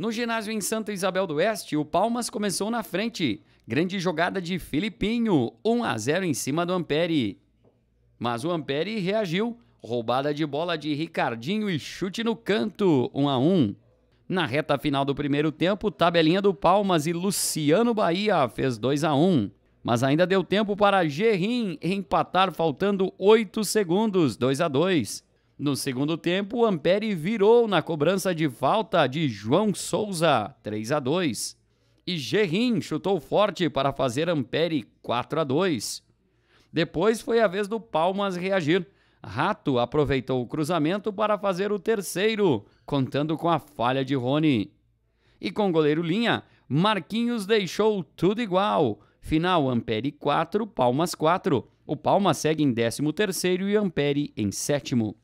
No ginásio em Santa Isabel do Oeste, o Palmas começou na frente. Grande jogada de Filipinho, 1 a 0 em cima do Ampere. Mas o Ampere reagiu. Roubada de bola de Ricardinho e chute no canto, 1 a 1. Na reta final do primeiro tempo, tabelinha do Palmas e Luciano Bahia fez 2 a 1. Mas ainda deu tempo para Gerrin empatar faltando 8 segundos, 2 a 2. No segundo tempo, Ampere virou na cobrança de falta de João Souza, 3 a 2. E Gerrin chutou forte para fazer Ampere 4 a 2. Depois foi a vez do Palmas reagir. Rato aproveitou o cruzamento para fazer o terceiro, contando com a falha de Rony. E com goleiro linha, Marquinhos deixou tudo igual. Final Ampere 4, Palmas 4. O Palmas segue em 13 e Ampere em sétimo.